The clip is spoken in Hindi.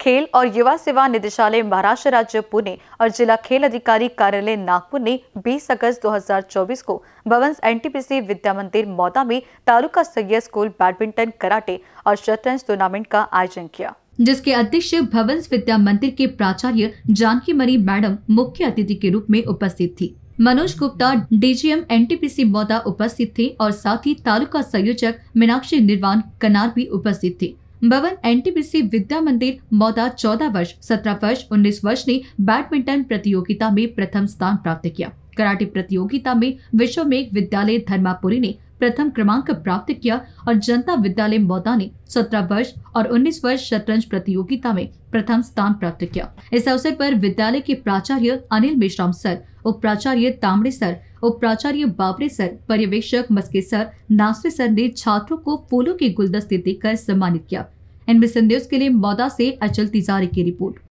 खेल और युवा सेवा निदेशालय महाराष्ट्र राज्य पुणे और जिला खेल अधिकारी कार्यालय नागपुर ने 20 अगस्त 2024 को भवंस एनटीपीसी विद्या मंदिर मौदा में तालुका स्तरीय स्कूल बैडमिंटन कराटे और शतरंज टूर्नामेंट का आयोजन किया जिसके अध्यक्ष भवंस विद्या मंदिर के प्राचार्य जानकी मणि मैडम मुख्य अतिथि के रूप में उपस्थित थी मनोज गुप्ता डीजीएम एनटीपीसी मौदा उपस्थित थे और साथ ही तालुका संयोजक मीनाक्षी निर्वाण कनार भी उपस्थित थे भवन एनटीपीसी विद्या मंदिर मौदा चौदह वर्ष सत्रह वर्ष उन्नीस वर्ष ने बैडमिंटन प्रतियोगिता में प्रथम स्थान प्राप्त किया कराटे प्रतियोगिता में विश्व में विद्यालय धर्मापुरी ने प्रथम क्रमांक प्राप्त किया और जनता विद्यालय मौदा ने सत्रह वर्ष और उन्नीस वर्ष शतरंज प्रतियोगिता में प्रथम स्थान प्राप्त किया इस अवसर पर विद्यालय के प्राचार्य अनिल मिश्राम सर उप प्राचार्य तामड़े सर उप प्राचार्य बाबरे सर पर्यवेक्षक मस्के सर नास्ते सर ने छात्रों को फूलों के गुलदस्ते देकर सम्मानित किया इनमें संदेश के लिए मौदा से अचल तिजारी की रिपोर्ट